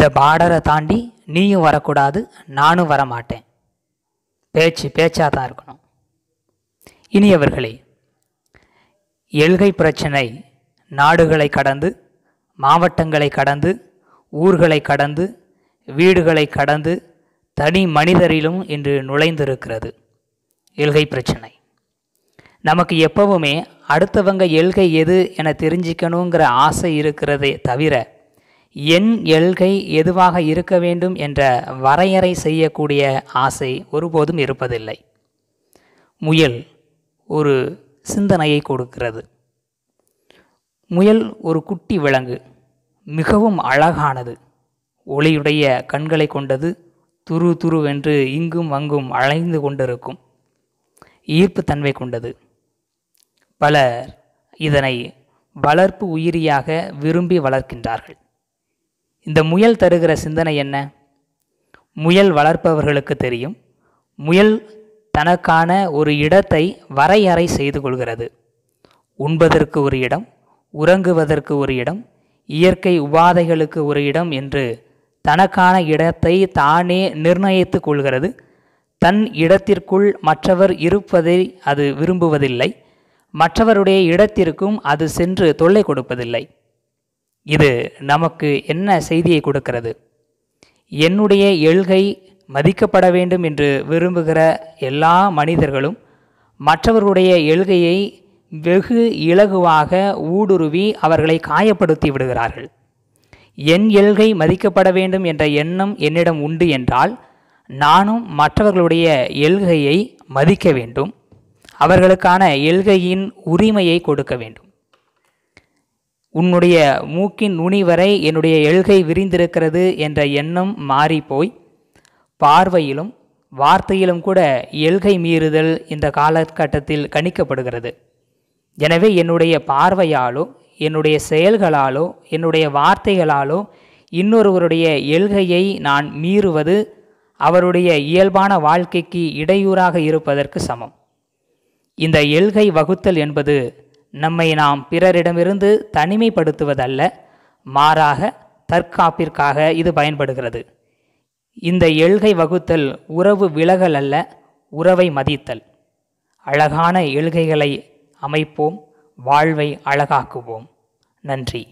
இந்த பார்டரை தாண்டி நீயும் வரக்கூடாது நானும் வரமாட்டேன் பேச்சு பேச்சாக தான் இருக்கணும் இனியவர்களே எல்கை பிரச்சனை நாடுகளை கடந்து மாவட்டங்களை கடந்து ஊர்களை கடந்து வீடுகளை கடந்து தனி மனிதரிலும் இன்று நுழைந்திருக்கிறது எல்கை பிரச்சனை நமக்கு எப்பவுமே அடுத்தவங்க எல்கை எது என தெரிஞ்சிக்கணுங்கிற ஆசை இருக்கிறதே தவிர என் எல்கை எதுவாக இருக்க வேண்டும் என்ற வரையறை செய்யக்கூடிய ஆசை ஒருபோதும் இருப்பதில்லை முயல் ஒரு சிந்தனையை கொடுக்கிறது முயல் ஒரு குட்டி விலங்கு மிகவும் அழகானது ஒளியுடைய கண்களை கொண்டது துரு துருவென்று இங்கும் அங்கும் அலைந்து கொண்டிருக்கும் ஈர்ப்பு தன்மை கொண்டது பலர் இதனை வளர்ப்பு உயிரியாக விரும்பி வளர்க்கின்றார்கள் இந்த முயல் தருகிற சிந்தனை என்ன முயல் வளர்ப்பவர்களுக்கு தெரியும் முயல் தனக்கான ஒரு இடத்தை வரையறை செய்து கொள்கிறது உண்பதற்கு ஒரு இடம் உறங்குவதற்கு ஒரு இடம் இயற்கை உபாதைகளுக்கு ஒரு இடம் என்று தனக்கான இடத்தை தானே நிர்ணயித்து கொள்கிறது தன் இடத்திற்குள் மற்றவர் இருப்பதை அது விரும்புவதில்லை மற்றவருடைய இடத்திற்கும் அது சென்று தொல்லை கொடுப்பதில்லை இது நமக்கு என்ன செய்தியை கொடுக்கிறது என்னுடைய எழுகை மதிக்கப்பட வேண்டும் என்று விரும்புகிற எல்லா மனிதர்களும் மற்றவர்களுடைய எழுகையை வெகு இலகுவாக ஊடுருவி அவர்களை காயப்படுத்தி விடுகிறார்கள் என் எல்கை மதிக்கப்பட வேண்டும் என்ற எண்ணம் என்னிடம் உண்டு என்றால் நானும் மற்றவர்களுடைய எல்கையை மதிக்க வேண்டும் அவர்களுக்கான எல்கையின் உரிமையை கொடுக்க வேண்டும் உன்னுடைய மூக்கின் நுனி வரை என்னுடைய எல்கை விரிந்திருக்கிறது என்ற எண்ணம் மாறிப்போய் பார்வையிலும் வார்த்தையிலும் கூட எல்கை மீறுதல் இந்த காலகட்டத்தில் கணிக்கப்படுகிறது எனவே என்னுடைய பார்வையாலோ என்னுடைய செயல்களாலோ என்னுடைய வார்த்தைகளாலோ இன்னொருவருடைய எல்கையை நான் மீறுவது அவருடைய இயல்பான வாழ்க்கைக்கு இடையூறாக இருப்பதற்கு சமம் இந்த எல்கை வகுத்தல் என்பது நம்மை நாம் பிறரிடமிருந்து தனிமைப்படுத்துவதல்ல மாறாக தற்காப்பிற்காக இது பயன்படுகிறது இந்த எழுகை வகுத்தல் உறவு விலகல் அல்ல உறவை மதித்தல் அழகான எழுகைகளை அமைப்போம் வாழ்வை அழகாக்குவோம் நன்றி